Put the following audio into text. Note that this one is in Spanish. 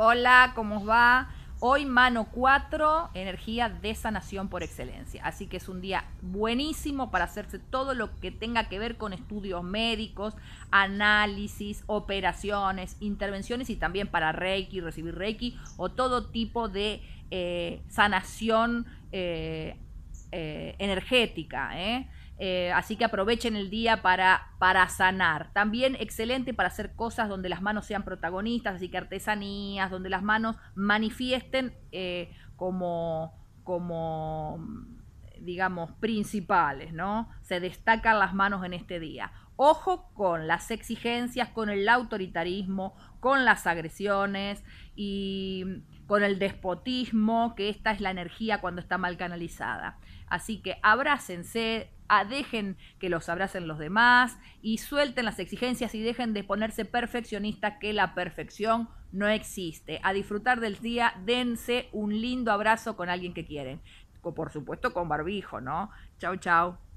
Hola, ¿cómo os va? Hoy mano 4, energía de sanación por excelencia. Así que es un día buenísimo para hacerse todo lo que tenga que ver con estudios médicos, análisis, operaciones, intervenciones y también para Reiki, recibir Reiki o todo tipo de eh, sanación eh, eh energética. ¿eh? Eh, así que aprovechen el día para, para sanar. También excelente para hacer cosas donde las manos sean protagonistas, así que artesanías, donde las manos manifiesten eh, como, como, digamos, principales, ¿no? Se destacan las manos en este día. Ojo con las exigencias, con el autoritarismo, con las agresiones y con el despotismo, que esta es la energía cuando está mal canalizada. Así que abrácense, dejen que los abracen los demás y suelten las exigencias y dejen de ponerse perfeccionista que la perfección no existe. A disfrutar del día, dense un lindo abrazo con alguien que quieren. Por supuesto con barbijo, ¿no? Chau, chau.